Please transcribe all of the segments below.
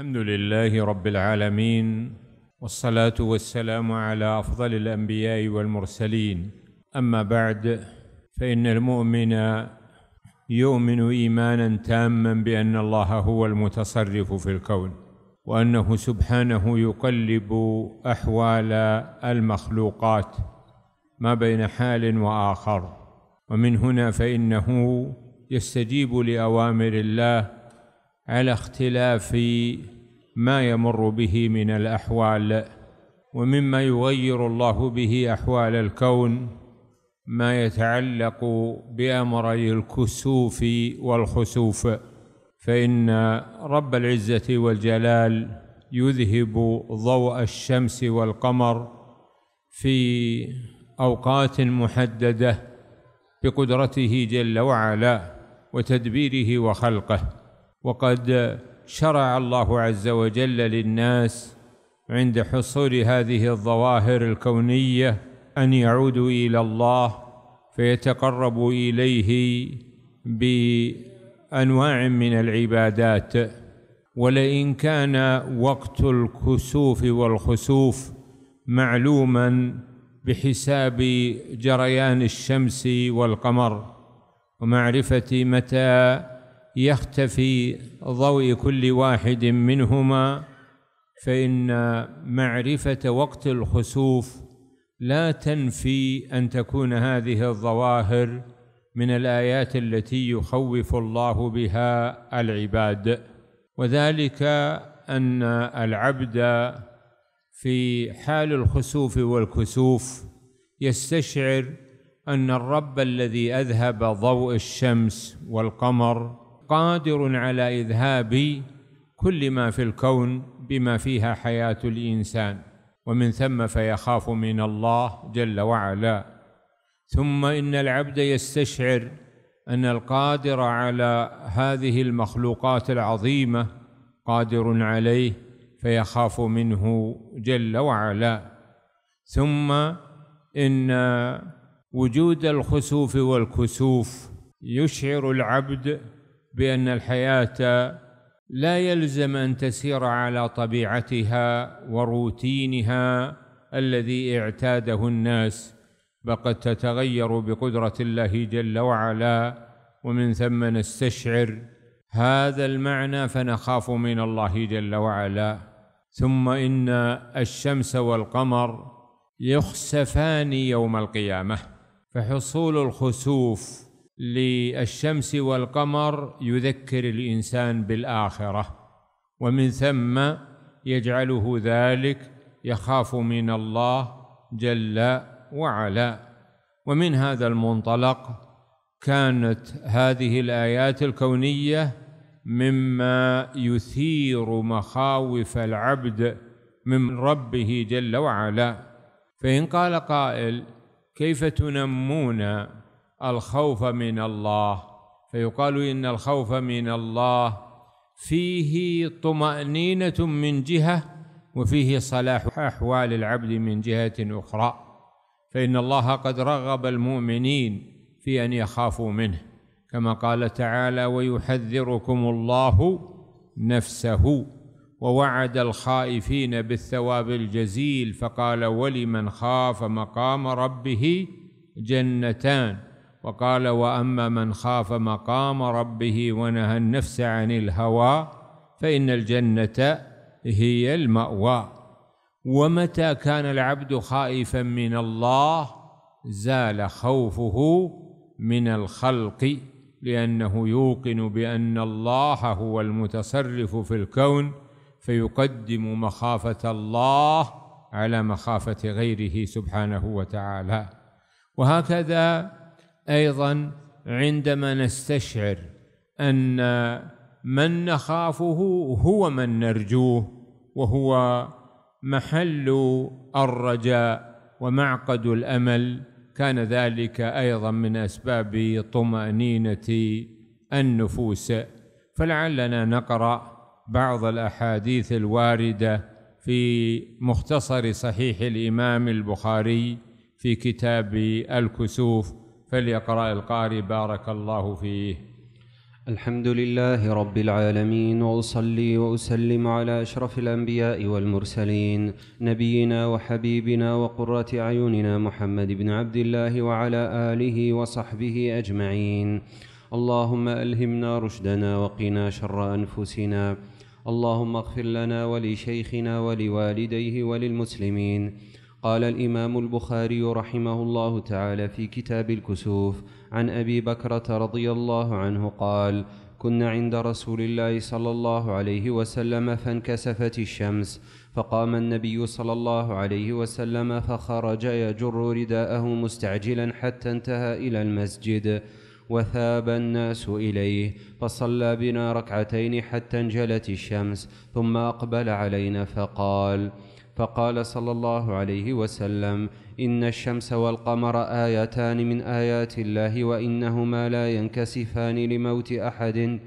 الحمد لله رب العالمين والصلاه والسلام على افضل الانبياء والمرسلين اما بعد فان المؤمن يؤمن ايمانا تاما بان الله هو المتصرف في الكون وانه سبحانه يقلب احوال المخلوقات ما بين حال واخر ومن هنا فانه يستجيب لاوامر الله على اختلاف ما يمر به من الأحوال ومما يغير الله به أحوال الكون ما يتعلق بأمري الكسوف والخسوف فإن رب العزة والجلال يذهب ضوء الشمس والقمر في أوقات محددة بقدرته جل وعلا وتدبيره وخلقه وقد شرع الله عز وجل للناس عند حصول هذه الظواهر الكونيه ان يعودوا الى الله فيتقربوا اليه بانواع من العبادات ولئن كان وقت الكسوف والخسوف معلوما بحساب جريان الشمس والقمر ومعرفه متى يختفي ضوء كل واحد منهما فإن معرفة وقت الخسوف لا تنفي أن تكون هذه الظواهر من الآيات التي يخوف الله بها العباد وذلك أن العبد في حال الخسوف والكسوف يستشعر أن الرب الذي أذهب ضوء الشمس والقمر قادر على إذهاب كل ما في الكون بما فيها حياة الإنسان ومن ثم فيخاف من الله جل وعلا ثم إن العبد يستشعر أن القادر على هذه المخلوقات العظيمة قادر عليه فيخاف منه جل وعلا ثم إن وجود الخسوف والكسوف يشعر العبد بأن الحياة لا يلزم أن تسير على طبيعتها وروتينها الذي اعتاده الناس فقد تتغير بقدرة الله جل وعلا ومن ثم نستشعر هذا المعنى فنخاف من الله جل وعلا ثم إن الشمس والقمر يخسفان يوم القيامة فحصول الخسوف للشمس والقمر يذكر الإنسان بالآخرة ومن ثم يجعله ذلك يخاف من الله جل وعلا ومن هذا المنطلق كانت هذه الآيات الكونية مما يثير مخاوف العبد من ربه جل وعلا فإن قال قائل كيف تنمون الخوف من الله فيقال إن الخوف من الله فيه طمأنينة من جهة وفيه صلاح أحوال العبد من جهة أخرى فإن الله قد رغب المؤمنين في أن يخافوا منه كما قال تعالى ويحذركم الله نفسه ووعد الخائفين بالثواب الجزيل فقال ولمن خاف مقام ربه جنتان وقال واما من خاف مقام ربه ونهى النفس عن الهوى فان الجنه هي الماوى ومتى كان العبد خائفا من الله زال خوفه من الخلق لانه يوقن بان الله هو المتصرف في الكون فيقدم مخافه الله على مخافه غيره سبحانه وتعالى وهكذا ايضا عندما نستشعر ان من نخافه هو من نرجوه وهو محل الرجاء ومعقد الامل كان ذلك ايضا من اسباب طمانينه النفوس فلعلنا نقرا بعض الاحاديث الوارده في مختصر صحيح الامام البخاري في كتاب الكسوف فليقرأ القارئ بارك الله فيه الحمد لله رب العالمين واصلي واسلم على اشرف الانبياء والمرسلين نبينا وحبيبنا وقره اعيننا محمد بن عبد الله وعلى اله وصحبه اجمعين اللهم الهمنا رشدنا وقنا شر انفسنا اللهم اغفر لنا ولشيخنا ولوالديه وللمسلمين قال الإمام البخاري رحمه الله تعالى في كتاب الكسوف عن أبي بكرة رضي الله عنه قال: كنا عند رسول الله صلى الله عليه وسلم فانكسفت الشمس فقام النبي صلى الله عليه وسلم فخرج يجر رداءه مستعجلا حتى انتهى إلى المسجد وثاب الناس إليه فصلى بنا ركعتين حتى انجلت الشمس ثم أقبل علينا فقال: فقال صلى الله عليه وسلم ان الشمس والقمر ايتان من ايات الله وانهما لا ينكسفان لموت احد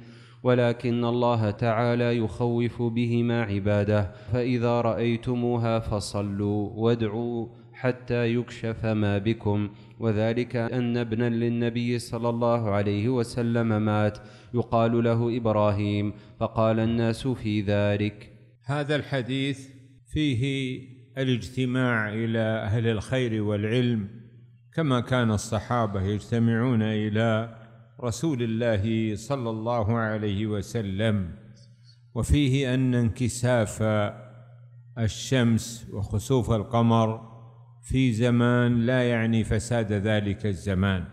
ولكن الله تعالى يخوف بهما عباده فاذا رايتموها فصلوا وادعوا حتى يكشف ما بكم وذلك ان ابنا للنبي صلى الله عليه وسلم مات يقال له ابراهيم فقال الناس في ذلك هذا الحديث فيه الاجتماع إلى أهل الخير والعلم كما كان الصحابة يجتمعون إلى رسول الله صلى الله عليه وسلم وفيه أن انكساف الشمس وخسوف القمر في زمان لا يعني فساد ذلك الزمان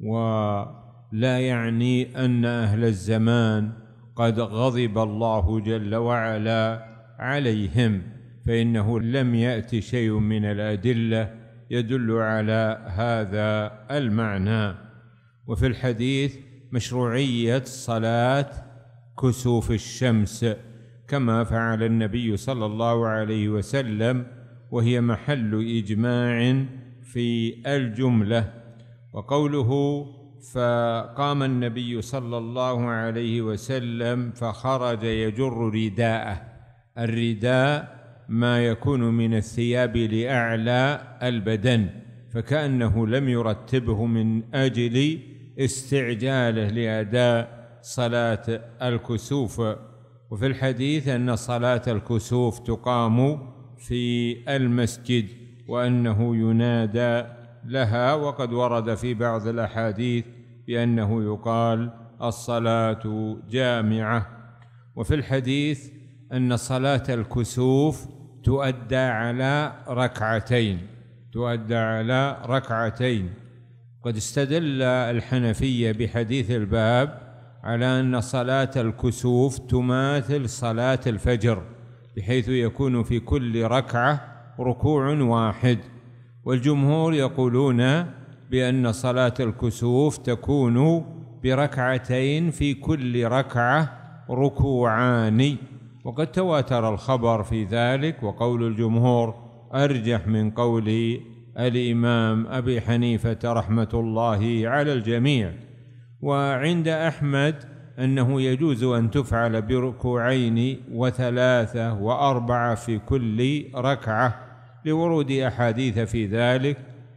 ولا يعني أن أهل الزمان قد غضب الله جل وعلا عليهم فإنه لم يأتي شيء من الأدلة يدل على هذا المعنى وفي الحديث مشروعية صلاة كسوف الشمس كما فعل النبي صلى الله عليه وسلم وهي محل إجماع في الجملة وقوله فقام النبي صلى الله عليه وسلم فخرج يجر رداءه الرداء ما يكون من الثياب لأعلى البدن فكأنه لم يرتبه من أجل استعجاله لأداء صلاة الكسوف وفي الحديث أن صلاة الكسوف تقام في المسجد وأنه ينادى لها وقد ورد في بعض الأحاديث بأنه يقال الصلاة جامعة وفي الحديث أن صلاة الكسوف تؤدى على ركعتين تؤدى على ركعتين قد استدل الحنفية بحديث الباب على أن صلاة الكسوف تماثل صلاة الفجر بحيث يكون في كل ركعة ركوع واحد والجمهور يقولون بأن صلاة الكسوف تكون بركعتين في كل ركعة ركوعان وقد تواتر الخبر في ذلك وقول الجمهور أرجح من قول الإمام أبي حنيفة رحمة الله على الجميع وعند أحمد أنه يجوز أن تفعل بركوعين وثلاثة وأربعة في كل ركعة لورود أحاديث في ذلك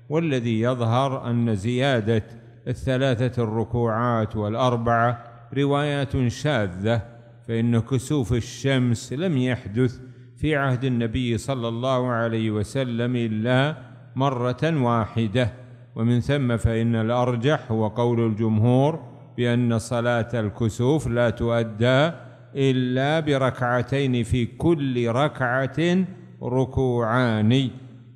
والذي يظهر أن زيادة الثلاثة الركوعات والأربعة روايات شاذة فإن كسوف الشمس لم يحدث في عهد النبي صلى الله عليه وسلم إلا مرة واحدة ومن ثم فإن الأرجح هو قول الجمهور بأن صلاة الكسوف لا تؤدى إلا بركعتين في كل ركعة ركوعان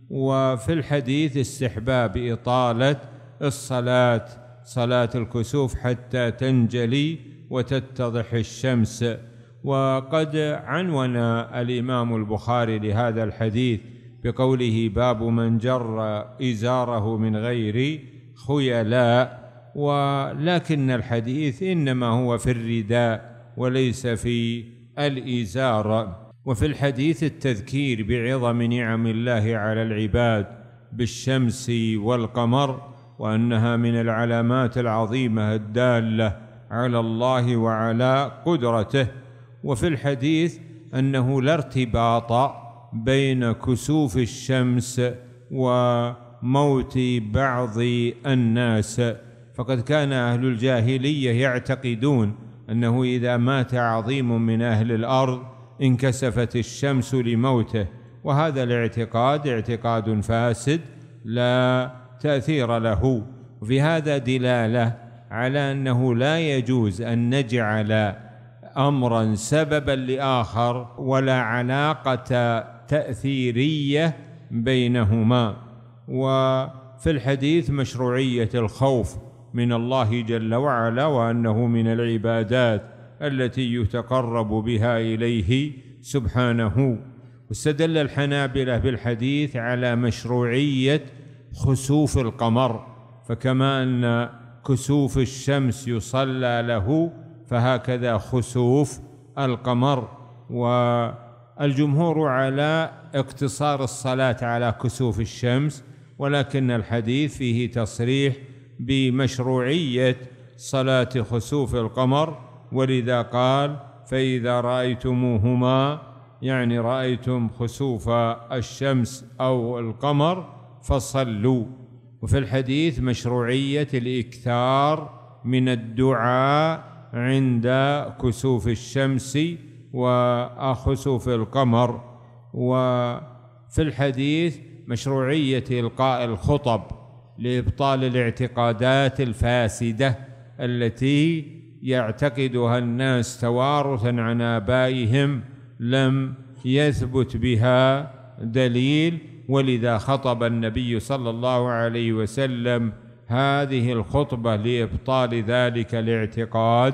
وفي الحديث استحباب إطالة الصلاة صلاة الكسوف حتى تنجلي وتتضح الشمس وقد عنون الامام البخاري لهذا الحديث بقوله باب من جر ازاره من غير خيلاء ولكن الحديث انما هو في الرداء وليس في الازار وفي الحديث التذكير بعظم نعم الله على العباد بالشمس والقمر وانها من العلامات العظيمه الداله على الله وعلى قدرته وفي الحديث أنه لا ارتباط بين كسوف الشمس وموت بعض الناس فقد كان أهل الجاهلية يعتقدون أنه إذا مات عظيم من أهل الأرض انكسفت الشمس لموته وهذا الاعتقاد اعتقاد فاسد لا تأثير له وفي هذا دلالة على أنه لا يجوز أن نجعل أمرا سببا لآخر ولا علاقة تأثيرية بينهما وفي الحديث مشروعية الخوف من الله جل وعلا وأنه من العبادات التي يتقرب بها إليه سبحانه واستدل الحنابلة بالحديث على مشروعية خسوف القمر فكما أن كسوف الشمس يصلى له فهكذا خسوف القمر والجمهور على اقتصار الصلاة على كسوف الشمس ولكن الحديث فيه تصريح بمشروعية صلاة خسوف القمر ولذا قال فإذا رأيتموهما يعني رأيتم خسوف الشمس أو القمر فصلوا وفي الحديث مشروعية الإكثار من الدعاء عند كسوف الشمس وخسوف القمر وفي الحديث مشروعية إلقاء الخطب لإبطال الاعتقادات الفاسدة التي يعتقدها الناس توارثا عن آبائهم لم يثبت بها دليل ولذا خطب النبي صلى الله عليه وسلم هذه الخطبة لإبطال ذلك الاعتقاد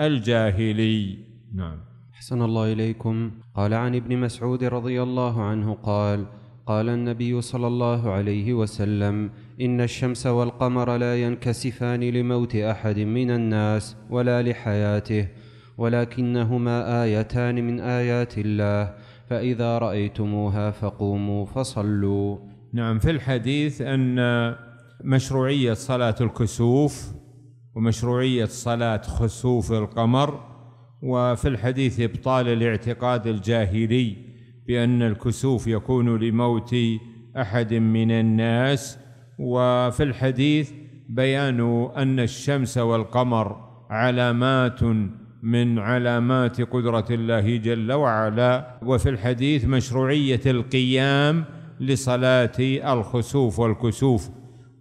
الجاهلي نعم أحسن الله إليكم قال عن ابن مسعود رضي الله عنه قال قال النبي صلى الله عليه وسلم إن الشمس والقمر لا ينكسفان لموت أحد من الناس ولا لحياته ولكنهما آيتان من آيات الله فإذا رأيتموها فقوموا فصلوا نعم في الحديث أن مشروعية صلاة الكسوف ومشروعية صلاة خسوف القمر وفي الحديث إبطال الاعتقاد الجاهلي بأن الكسوف يكون لموت أحد من الناس وفي الحديث بيان أن الشمس والقمر علامات من علامات قدرة الله جل وعلا وفي الحديث مشروعية القيام لصلاة الخسوف والكسوف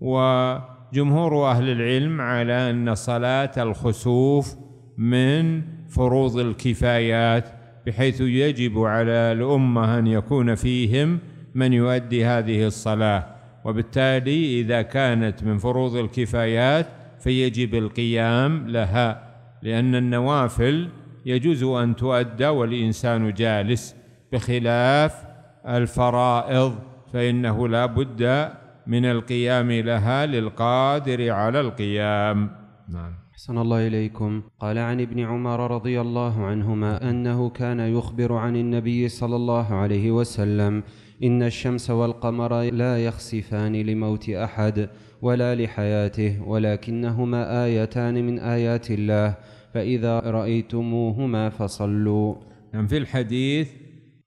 وجمهور أهل العلم على أن صلاة الخسوف من فروض الكفايات بحيث يجب على الأمة أن يكون فيهم من يؤدي هذه الصلاة وبالتالي إذا كانت من فروض الكفايات فيجب القيام لها لأن النوافل يجوز أن تؤدى والإنسان جالس بخلاف الفرائض فإنه لا بد من القيام لها للقادر على القيام نعم أحسن الله إليكم قال عن ابن عمر رضي الله عنهما أنه كان يخبر عن النبي صلى الله عليه وسلم إن الشمس والقمر لا يخسفان لموت أحد ولا لحياته ولكنهما آيتان من آيات الله فإذا رأيتموهما فصلوا نعم في الحديث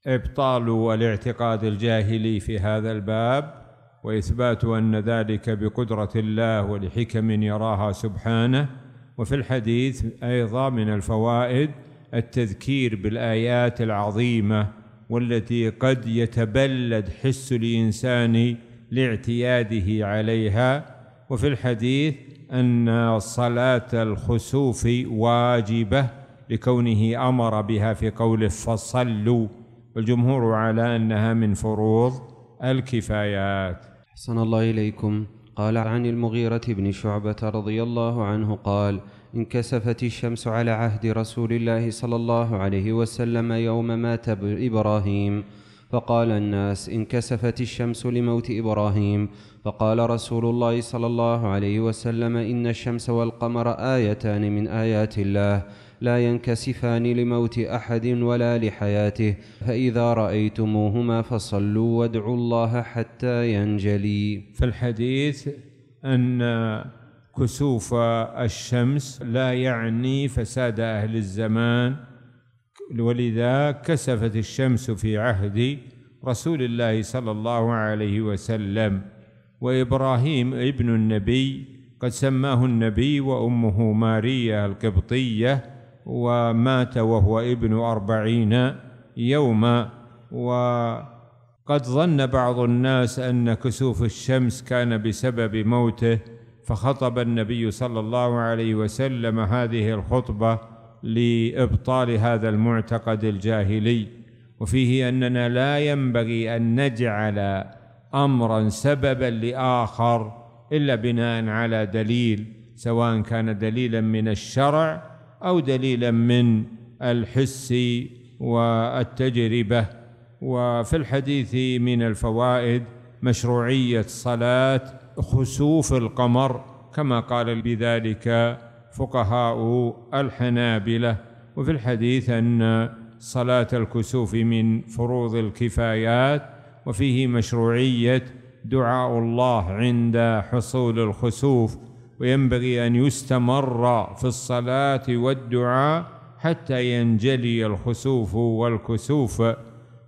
إبطال الاعتقاد الجاهلي في هذا الباب وإثبات أن ذلك بقدرة الله ولحكم يراها سبحانه وفي الحديث أيضا من الفوائد التذكير بالآيات العظيمة والتي قد يتبلد حس الإنسان لاعتياده عليها وفي الحديث أن صلاة الخسوف واجبة لكونه أمر بها في قوله فصلوا والجمهور على أنها من فروض الكفايات أحسن الله إليكم قال عن المغيرة بن شعبة رضي الله عنه قال انكسفت الشمس على عهد رسول الله صلى الله عليه وسلم يوم مات إبراهيم فقال الناس انكسفت الشمس لموت ابراهيم فقال رسول الله صلى الله عليه وسلم ان الشمس والقمر ايتان من ايات الله لا ينكسفان لموت احد ولا لحياته فاذا رايتموهما فصلوا وادعوا الله حتى ينجلي فالحديث ان كسوف الشمس لا يعني فساد اهل الزمان ولذا كسفت الشمس في عهد رسول الله صلى الله عليه وسلم وإبراهيم ابن النبي قد سماه النبي وأمه ماريا القبطية ومات وهو ابن أربعين يوما وقد ظن بعض الناس أن كسوف الشمس كان بسبب موته فخطب النبي صلى الله عليه وسلم هذه الخطبه لابطال هذا المعتقد الجاهلي وفيه اننا لا ينبغي ان نجعل امرا سببا لاخر الا بناء على دليل سواء كان دليلا من الشرع او دليلا من الحس والتجربه وفي الحديث من الفوائد مشروعيه صلاه خسوف القمر كما قال بذلك فقهاء الحنابلة وفي الحديث أن صلاة الكسوف من فروض الكفايات وفيه مشروعية دعاء الله عند حصول الخسوف وينبغي أن يستمر في الصلاة والدعاء حتى ينجلي الخسوف والكسوف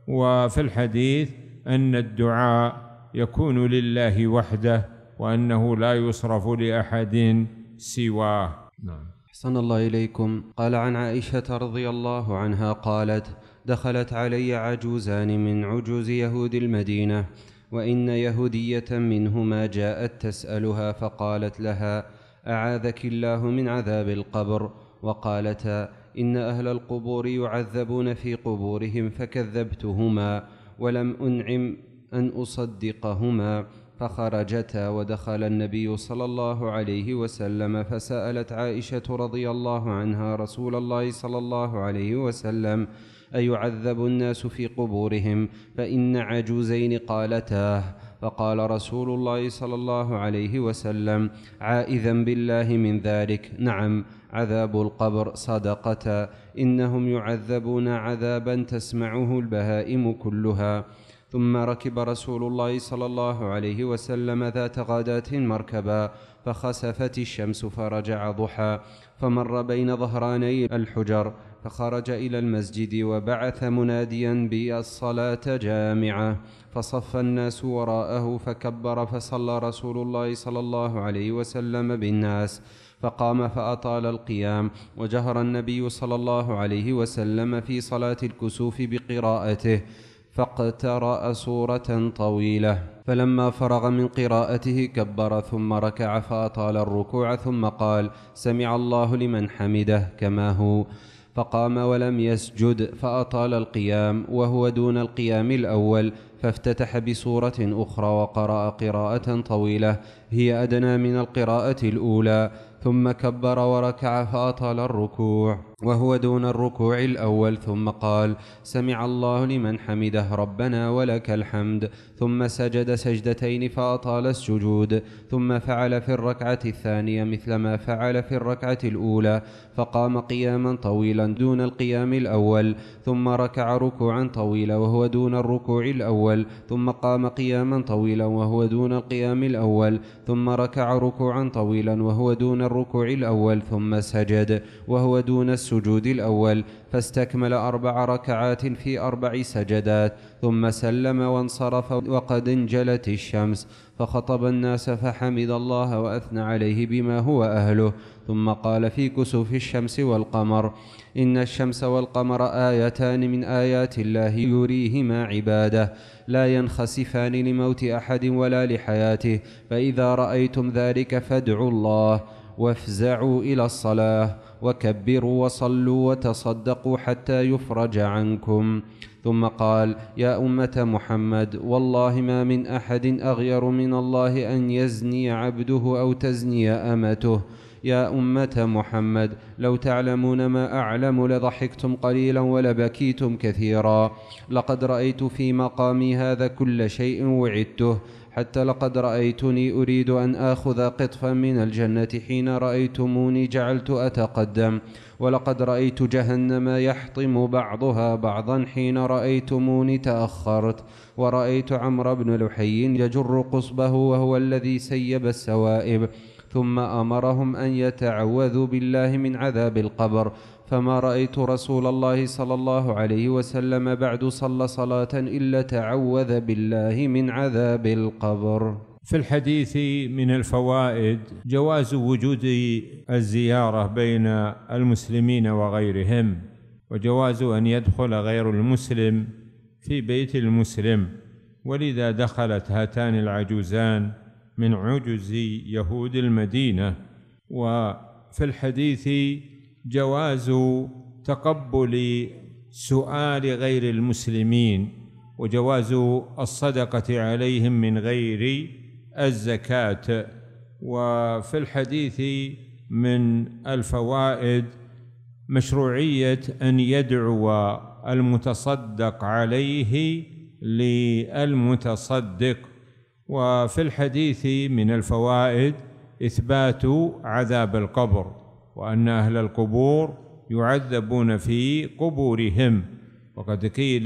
وفي الحديث أن الدعاء يكون لله وحده وأنه لا يصرف لأحد سواه نعم أحسن الله إليكم قال عن عائشة رضي الله عنها قالت دخلت علي عجوزان من عجوز يهود المدينة وإن يهودية منهما جاءت تسألها فقالت لها أعاذك الله من عذاب القبر وقالتا إن أهل القبور يعذبون في قبورهم فكذبتهما ولم أنعم أن أصدقهما فخرجتا ودخل النبي صلى الله عليه وسلم فسالت عائشه رضي الله عنها رسول الله صلى الله عليه وسلم ايعذب الناس في قبورهم فان عجوزين قالتاه فقال رسول الله صلى الله عليه وسلم عائذا بالله من ذلك نعم عذاب القبر صدقه انهم يعذبون عذابا تسمعه البهائم كلها ثم ركب رسول الله صلى الله عليه وسلم ذات غداة مركبا فخسفت الشمس فرجع ضحى فمر بين ظهراني الحجر فخرج إلى المسجد وبعث مناديا بي الصلاة جامعة فصف الناس وراءه فكبر فصلى رسول الله صلى الله عليه وسلم بالناس فقام فأطال القيام وجهر النبي صلى الله عليه وسلم في صلاة الكسوف بقراءته فاقترأ سورة طويلة فلما فرغ من قراءته كبر ثم ركع فأطال الركوع ثم قال سمع الله لمن حمده كما هو فقام ولم يسجد فأطال القيام وهو دون القيام الأول فافتتح بسورة أخرى وقرأ قراءة طويلة هي أدنى من القراءة الأولى ثم كبر وركع فأطال الركوع وهو دون الركوع الاول ثم قال سمع الله لمن حمده ربنا ولك الحمد ثم سجد سجدتين فاطال السجود ثم فعل في الركعه الثانيه مثل ما فعل في الركعه الاولى فقام قياما طويلا دون القيام الاول ثم ركع ركوعا طويلا وهو دون الركوع الاول ثم قام قياما طويلا وهو دون القيام الاول ثم ركع ركوعا طويلا وهو دون الركوع الاول ثم سجد وهو دون السجود السجود الأول فاستكمل أربع ركعات في أربع سجدات ثم سلم وانصرف وقد انجلت الشمس فخطب الناس فحمد الله وأثنى عليه بما هو أهله ثم قال في كسوف الشمس والقمر إن الشمس والقمر آيتان من آيات الله يريهما عباده لا ينخسفان لموت أحد ولا لحياته فإذا رأيتم ذلك فادعوا الله وافزعوا إلى الصلاة وكبروا وصلوا وتصدقوا حتى يفرج عنكم ثم قال يا أمة محمد والله ما من أحد أغير من الله أن يزني عبده أو تزني أمته يا أمة محمد لو تعلمون ما أعلم لضحكتم قليلا ولبكيتم كثيرا لقد رأيت في مقامي هذا كل شيء وعدته حتى لقد رأيتني أريد أن آخذ قطفا من الجنة حين رأيتموني جعلت أتقدم ولقد رأيت جهنم يحطم بعضها بعضا حين رأيتموني تأخرت ورأيت عمرو بن لحي يجر قصبه وهو الذي سيب السوائب ثم امرهم ان يتعوذوا بالله من عذاب القبر فما رايت رسول الله صلى الله عليه وسلم بعد صلى صلاه الا تعوذ بالله من عذاب القبر في الحديث من الفوائد جواز وجود الزياره بين المسلمين وغيرهم وجواز ان يدخل غير المسلم في بيت المسلم ولذا دخلت هاتان العجوزان من عجز يهود المدينه وفي الحديث جواز تقبل سؤال غير المسلمين وجواز الصدقه عليهم من غير الزكاه وفي الحديث من الفوائد مشروعيه ان يدعو المتصدق عليه للمتصدق وفي الحديث من الفوائد إثبات عذاب القبر وأن أهل القبور يعذبون في قبورهم وقد قيل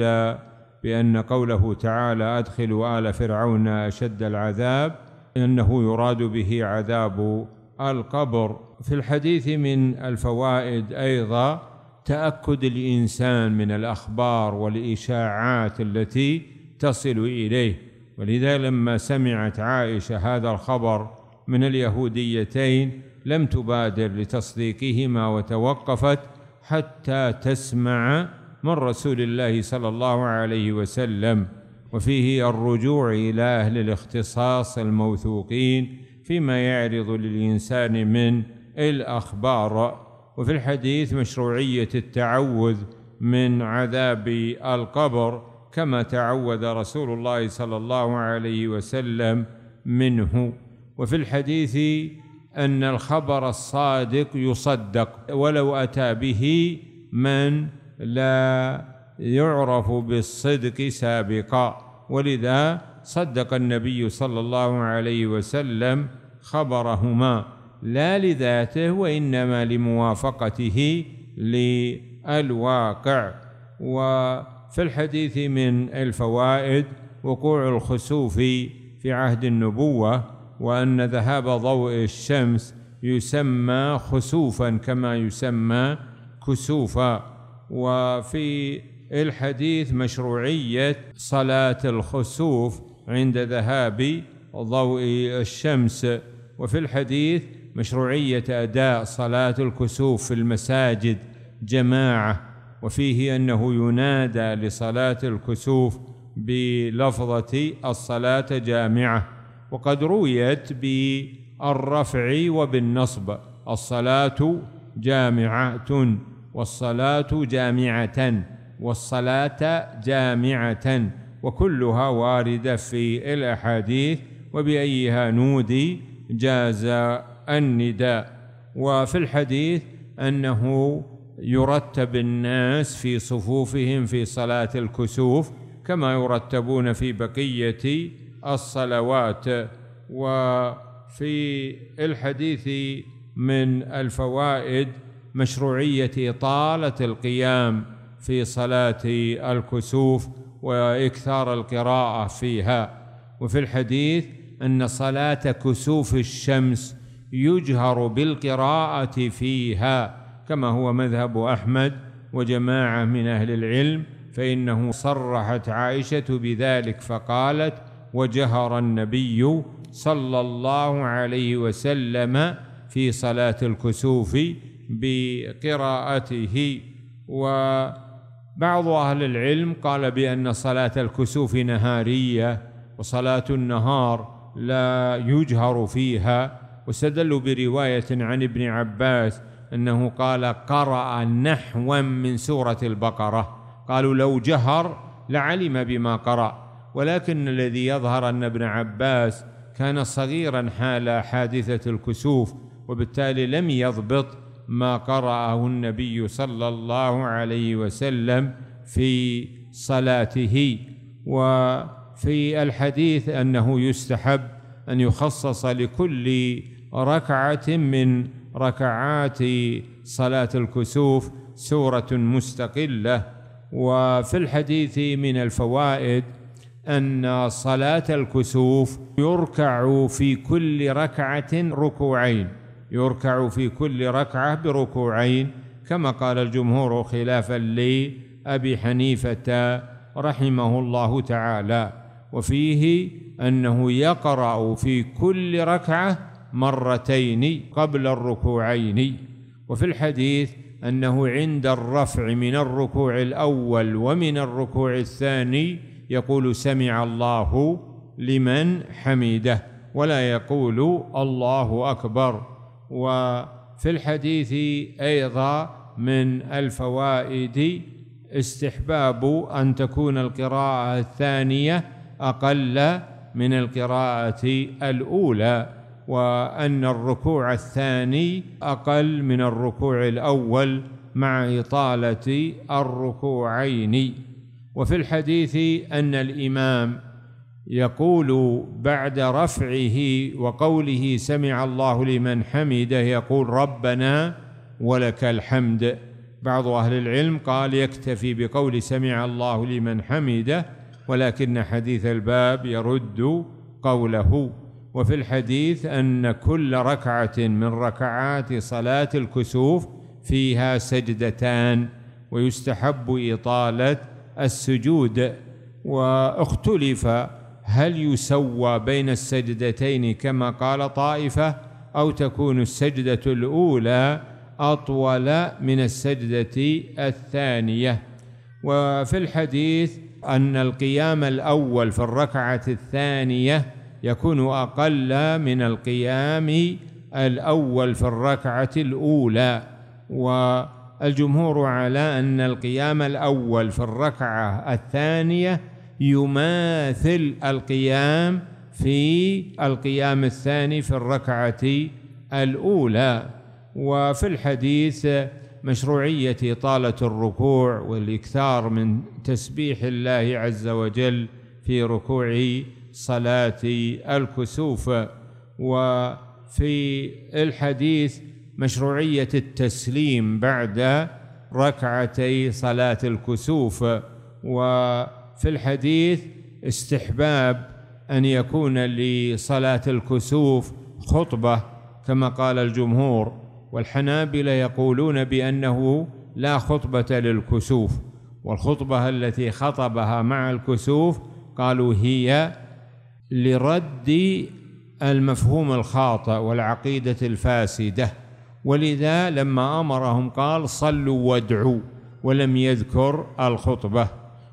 بأن قوله تعالى أدخلوا آل فرعون أشد العذاب أنه يراد به عذاب القبر في الحديث من الفوائد أيضا تأكد الإنسان من الأخبار والإشاعات التي تصل إليه ولذا لما سمعت عائشة هذا الخبر من اليهوديتين لم تبادر لتصديقهما وتوقفت حتى تسمع من رسول الله صلى الله عليه وسلم وفيه الرجوع إلى أهل الاختصاص الموثوقين فيما يعرض للإنسان من الأخبار وفي الحديث مشروعية التعوذ من عذاب القبر كما تعوذ رسول الله صلى الله عليه وسلم منه وفي الحديث ان الخبر الصادق يصدق ولو اتى به من لا يعرف بالصدق سابقا ولذا صدق النبي صلى الله عليه وسلم خبرهما لا لذاته وانما لموافقته للواقع و في الحديث من الفوائد وقوع الخسوف في عهد النبوة وأن ذهاب ضوء الشمس يسمى خسوفا كما يسمى كسوفا وفي الحديث مشروعية صلاة الخسوف عند ذهاب ضوء الشمس وفي الحديث مشروعية أداء صلاة الكسوف في المساجد جماعة وفيه أنه ينادى لصلاة الكسوف بلفظة الصلاة جامعة وقد رويت بالرفع وبالنصب الصلاة جامعة والصلاة جامعة والصلاة جامعة وكلها واردة في الأحاديث وبأيها نودي جاز النداء وفي الحديث أنه يرتب الناس في صفوفهم في صلاة الكسوف كما يرتبون في بقية الصلوات وفي الحديث من الفوائد مشروعية إطالة القيام في صلاة الكسوف وإكثار القراءة فيها وفي الحديث أن صلاة كسوف الشمس يجهر بالقراءة فيها كما هو مذهب احمد وجماعه من اهل العلم فانه صرحت عائشه بذلك فقالت وجهر النبي صلى الله عليه وسلم في صلاه الكسوف بقراءته وبعض اهل العلم قال بان صلاه الكسوف نهاريه وصلاه النهار لا يجهر فيها واستدلوا بروايه عن ابن عباس انه قال قرأ نحوا من سورة البقرة قالوا لو جهر لعلم بما قرأ ولكن الذي يظهر ان ابن عباس كان صغيرا حال حادثة الكسوف وبالتالي لم يضبط ما قرأه النبي صلى الله عليه وسلم في صلاته وفي الحديث انه يستحب ان يخصص لكل ركعه من ركعات صلاة الكسوف سورة مستقلة وفي الحديث من الفوائد أن صلاة الكسوف يركع في كل ركعة ركوعين يركع في كل ركعة بركوعين كما قال الجمهور خلافا لأبي حنيفة رحمه الله تعالى وفيه أنه يقرأ في كل ركعة مرتين قبل الركوعين وفي الحديث أنه عند الرفع من الركوع الأول ومن الركوع الثاني يقول سمع الله لمن حمده ولا يقول الله أكبر وفي الحديث أيضا من الفوائد استحباب أن تكون القراءة الثانية أقل من القراءة الأولى وأن الركوع الثاني أقل من الركوع الأول مع إطالة الركوعين وفي الحديث أن الإمام يقول بعد رفعه وقوله سمع الله لمن حمده يقول ربنا ولك الحمد بعض أهل العلم قال يكتفي بقول سمع الله لمن حمده ولكن حديث الباب يرد قوله وفي الحديث أن كل ركعة من ركعات صلاة الكسوف فيها سجدتان ويستحب إطالة السجود واختلف هل يسوى بين السجدتين كما قال طائفة أو تكون السجدة الأولى أطول من السجدة الثانية وفي الحديث أن القيام الأول في الركعة الثانية يكون أقل من القيام الأول في الركعة الأولى والجمهور على أن القيام الأول في الركعة الثانية يماثل القيام في القيام الثاني في الركعة الأولى وفي الحديث مشروعية إطالة الركوع والإكثار من تسبيح الله عز وجل في ركوعه صلاة الكسوف وفي الحديث مشروعية التسليم بعد ركعتي صلاة الكسوف وفي الحديث استحباب أن يكون لصلاة الكسوف خطبة كما قال الجمهور والحنابلة يقولون بأنه لا خطبة للكسوف والخطبة التي خطبها مع الكسوف قالوا هي لرد المفهوم الخاطئ والعقيدة الفاسدة ولذا لما أمرهم قال صلوا وادعوا ولم يذكر الخطبة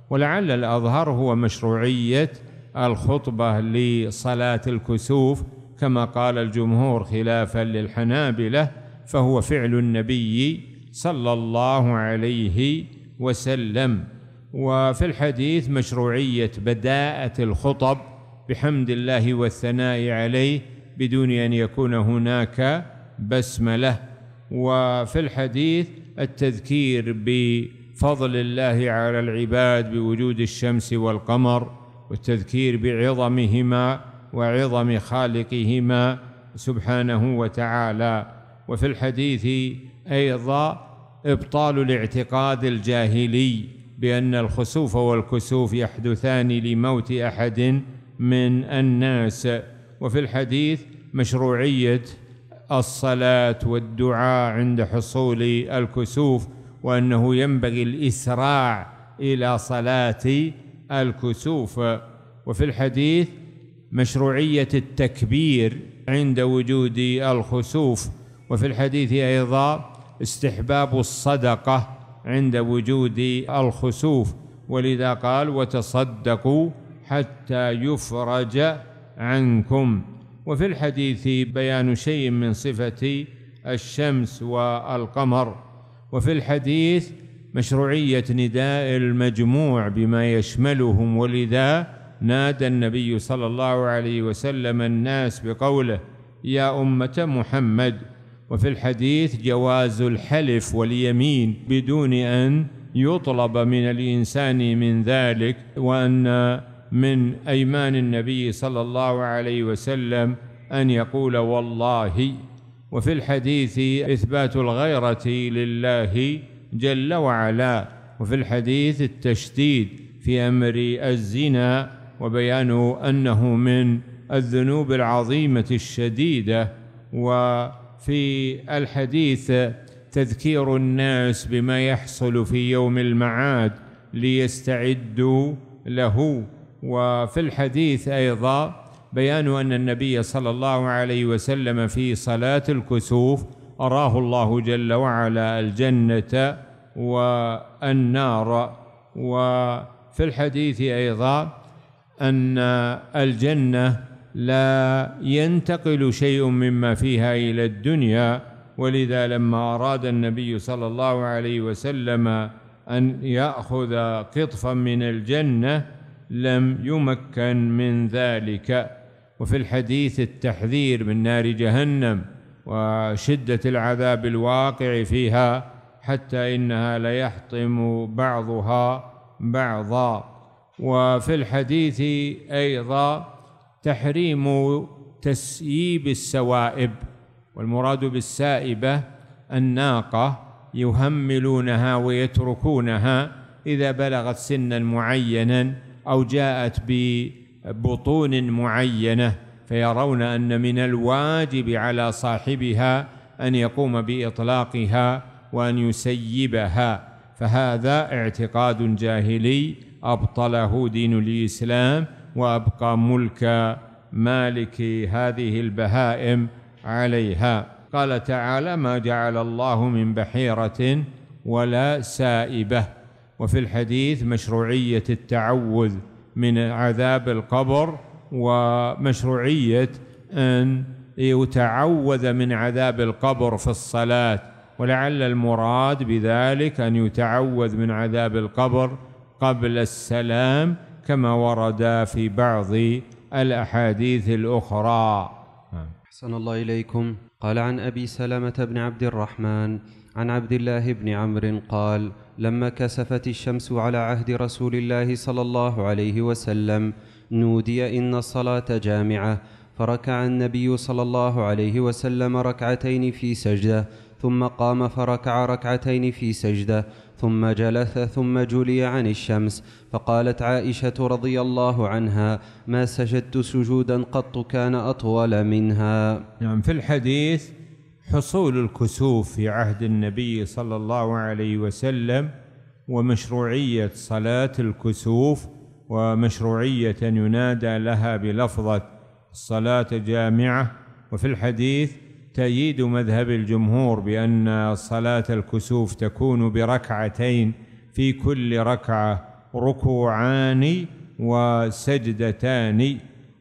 ولعل الأظهر هو مشروعية الخطبة لصلاة الكسوف كما قال الجمهور خلافا للحنابلة فهو فعل النبي صلى الله عليه وسلم وفي الحديث مشروعية بداءة الخطب بحمد الله والثناء عليه بدون ان يكون هناك بسمله وفي الحديث التذكير بفضل الله على العباد بوجود الشمس والقمر والتذكير بعظمهما وعظم خالقهما سبحانه وتعالى وفي الحديث ايضا ابطال الاعتقاد الجاهلي بان الخسوف والكسوف يحدثان لموت احد من الناس وفي الحديث مشروعية الصلاة والدعاء عند حصول الكسوف وأنه ينبغي الإسراع إلى صلاة الكسوف وفي الحديث مشروعية التكبير عند وجود الخسوف وفي الحديث أيضا استحباب الصدقة عند وجود الخسوف ولذا قال وتصدقوا حتى يفرج عنكم وفي الحديث بيان شيء من صفة الشمس والقمر وفي الحديث مشروعية نداء المجموع بما يشملهم ولذا نادى النبي صلى الله عليه وسلم الناس بقوله يا أمة محمد وفي الحديث جواز الحلف واليمين بدون أن يطلب من الإنسان من ذلك وأن من ايمان النبي صلى الله عليه وسلم ان يقول والله وفي الحديث اثبات الغيره لله جل وعلا وفي الحديث التشديد في امر الزنا وبيان انه من الذنوب العظيمه الشديده وفي الحديث تذكير الناس بما يحصل في يوم المعاد ليستعدوا له وفي الحديث أيضا بيان أن النبي صلى الله عليه وسلم في صلاة الكسوف أراه الله جل وعلا الجنة والنار وفي الحديث أيضا أن الجنة لا ينتقل شيء مما فيها إلى الدنيا ولذا لما أراد النبي صلى الله عليه وسلم أن يأخذ قطفا من الجنة لم يمكن من ذلك وفي الحديث التحذير من نار جهنم وشدة العذاب الواقع فيها حتى إنها ليحطم بعضها بعضا وفي الحديث أيضا تحريم تسييب السوائب والمراد بالسائبة الناقة يهملونها ويتركونها إذا بلغت سنا معينا أو جاءت ببطون معينة فيرون أن من الواجب على صاحبها أن يقوم بإطلاقها وأن يسيبها فهذا اعتقاد جاهلي أبطله دين الإسلام وأبقى ملك مالك هذه البهائم عليها قال تعالى ما جعل الله من بحيرة ولا سائبه وفي الحديث مشروعية التعوذ من عذاب القبر ومشروعية أن يتعوذ من عذاب القبر في الصلاة ولعل المراد بذلك أن يتعوذ من عذاب القبر قبل السلام كما ورد في بعض الأحاديث الأخرى أحسن الله إليكم قال عن أبي سلمة بن عبد الرحمن عن عبد الله بن عمرو قال لما كسفت الشمس على عهد رسول الله صلى الله عليه وسلم نودي ان الصلاه جامعه فركع النبي صلى الله عليه وسلم ركعتين في سجده ثم قام فركع ركعتين في سجده ثم جلس ثم جلي عن الشمس فقالت عائشه رضي الله عنها ما سجدت سجودا قط كان اطول منها نعم في الحديث حصول الكسوف في عهد النبي صلى الله عليه وسلم ومشروعية صلاة الكسوف ومشروعية أن ينادى لها بلفظة الصلاة جامعة وفي الحديث تأييد مذهب الجمهور بأن صلاة الكسوف تكون بركعتين في كل ركعة ركوعان وسجدتان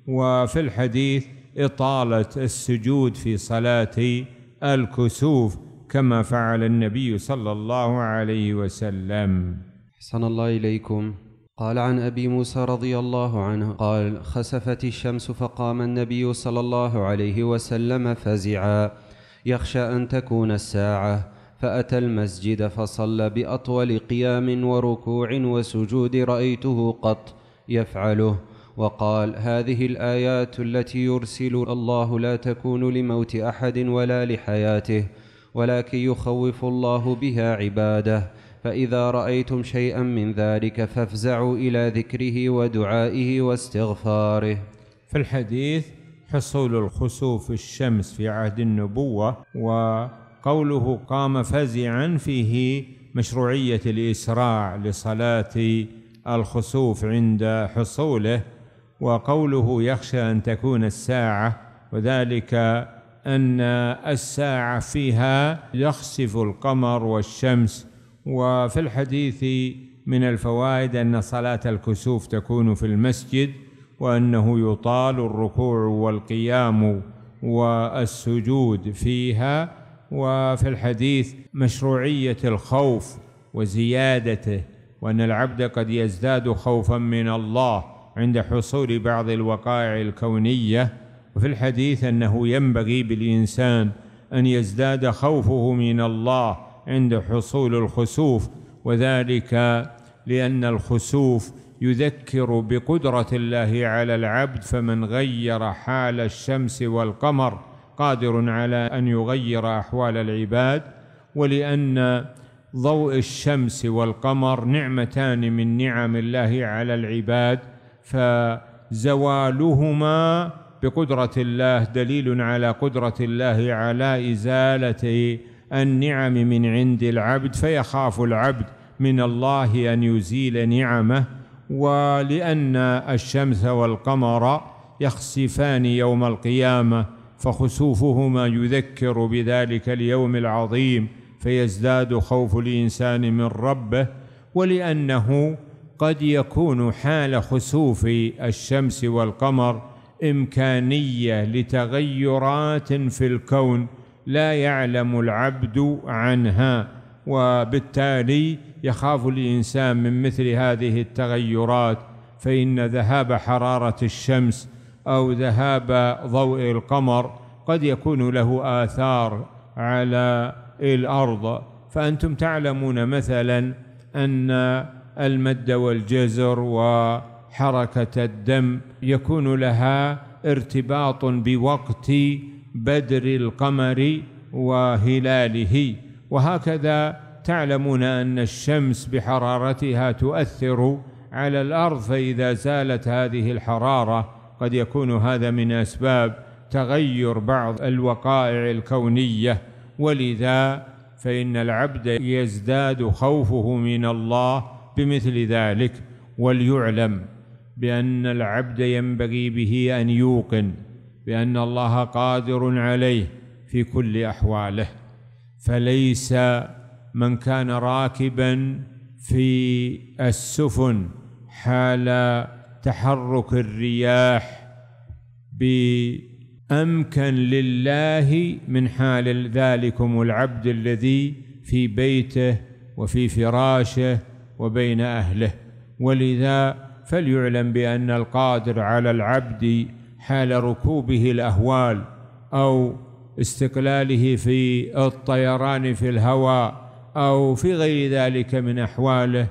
وفي الحديث إطالة السجود في صلاة الكسوف كما فعل النبي صلى الله عليه وسلم احسن الله اليكم قال عن ابي موسى رضي الله عنه قال خسفت الشمس فقام النبي صلى الله عليه وسلم فزعا يخشى ان تكون الساعه فاتى المسجد فصلى باطول قيام وركوع وسجود رايته قط يفعله وقال هذه الايات التي يرسل الله لا تكون لموت احد ولا لحياته ولكن يخوف الله بها عباده فاذا رايتم شيئا من ذلك فافزعوا الى ذكره ودعائه واستغفاره في الحديث حصول الخسوف الشمس في عهد النبوه وقوله قام فزعا فيه مشروعيه الاسراع لصلاه الخسوف عند حصوله وقوله يخشى أن تكون الساعة وذلك أن الساعة فيها يخسف القمر والشمس وفي الحديث من الفوائد أن صلاة الكسوف تكون في المسجد وأنه يطال الركوع والقيام والسجود فيها وفي الحديث مشروعية الخوف وزيادته وأن العبد قد يزداد خوفا من الله عند حصول بعض الوقائع الكونية وفي الحديث أنه ينبغي بالإنسان أن يزداد خوفه من الله عند حصول الخسوف وذلك لأن الخسوف يذكر بقدرة الله على العبد فمن غير حال الشمس والقمر قادر على أن يغير أحوال العباد ولأن ضوء الشمس والقمر نعمتان من نعم الله على العباد فزوالهما بقدرة الله دليل على قدرة الله على إزالة النعم من عند العبد فيخاف العبد من الله أن يزيل نعمه ولأن الشمس والقمر يخسفان يوم القيامة فخسوفهما يذكر بذلك اليوم العظيم فيزداد خوف الإنسان من ربه ولأنه قد يكون حال خسوف الشمس والقمر إمكانية لتغيرات في الكون لا يعلم العبد عنها وبالتالي يخاف الإنسان من مثل هذه التغيرات فإن ذهاب حرارة الشمس أو ذهاب ضوء القمر قد يكون له آثار على الأرض فأنتم تعلمون مثلا أن المد والجزر وحركة الدم يكون لها ارتباط بوقت بدر القمر وهلاله وهكذا تعلمون أن الشمس بحرارتها تؤثر على الأرض فإذا زالت هذه الحرارة قد يكون هذا من أسباب تغير بعض الوقائع الكونية ولذا فإن العبد يزداد خوفه من الله بمثل ذلك وليعلم بأن العبد ينبغي به أن يوقن بأن الله قادر عليه في كل أحواله فليس من كان راكبا في السفن حال تحرك الرياح بأمكن لله من حال ذلكم العبد الذي في بيته وفي فراشه وبين أهله ولذا فليعلم بأن القادر على العبد حال ركوبه الأهوال أو استقلاله في الطيران في الهواء أو في غير ذلك من أحواله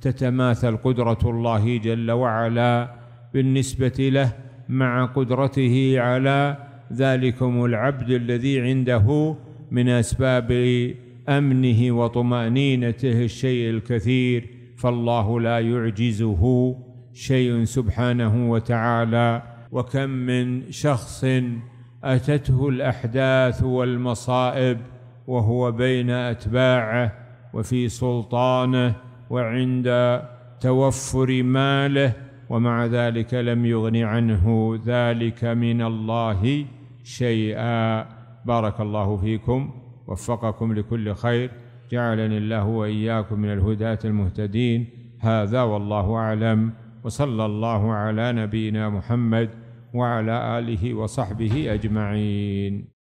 تتماثل قدرة الله جل وعلا بالنسبة له مع قدرته على ذلكم العبد الذي عنده من أسباب امنه وطمانينته الشيء الكثير فالله لا يعجزه شيء سبحانه وتعالى وكم من شخص اتته الاحداث والمصائب وهو بين اتباعه وفي سلطانه وعند توفر ماله ومع ذلك لم يغن عنه ذلك من الله شيئا بارك الله فيكم وفقكم لكل خير جعلني الله واياكم من الهداة المهتدين هذا والله اعلم وصلى الله على نبينا محمد وعلى اله وصحبه اجمعين